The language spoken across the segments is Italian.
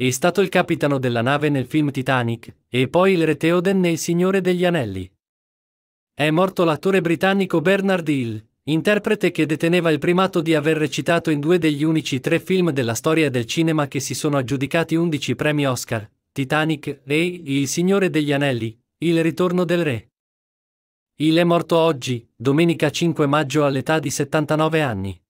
È stato il capitano della nave nel film Titanic, e poi il re Theoden nel Signore degli Anelli. È morto l'attore britannico Bernard Hill, interprete che deteneva il primato di aver recitato in due degli unici tre film della storia del cinema che si sono aggiudicati 11 premi Oscar, Titanic e Il Signore degli Anelli, Il ritorno del re. Il è morto oggi, domenica 5 maggio all'età di 79 anni.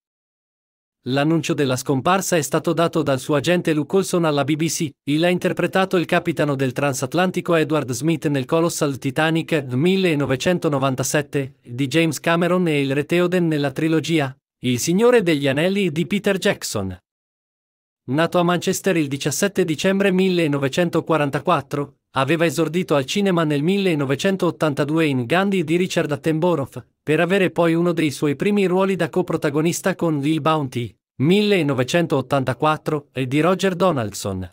L'annuncio della scomparsa è stato dato dal suo agente Luke Olson alla BBC. Il ha interpretato il capitano del transatlantico Edward Smith nel Colossal Titanic 1997 di James Cameron e il Re Theoden nella trilogia Il Signore degli Anelli di Peter Jackson. Nato a Manchester il 17 dicembre 1944, aveva esordito al cinema nel 1982 in Gandhi di Richard Attenborough, per avere poi uno dei suoi primi ruoli da coprotagonista con Lil Bounty. 1984 e di Roger Donaldson.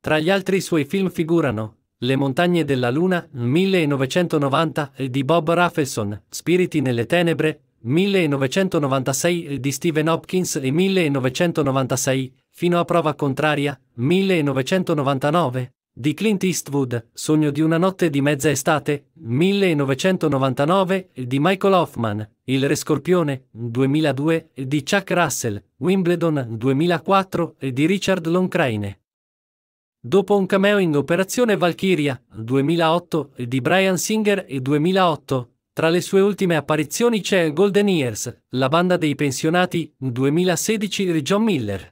Tra gli altri suoi film figurano Le montagne della luna, 1990, e di Bob Rafelson, Spiriti nelle tenebre, 1996 di Stephen Hopkins e 1996, fino a prova contraria, 1999, di Clint Eastwood, Sogno di una notte di mezza estate, 1999 di Michael Hoffman, Il Re Scorpione 2002 di Chuck Russell, Wimbledon 2004 di Richard Loncraine. Dopo un cameo in Operazione Valkyria 2008 di Brian Singer e 2008, tra le sue ultime apparizioni c'è Golden Years, la banda dei pensionati 2016 di John Miller.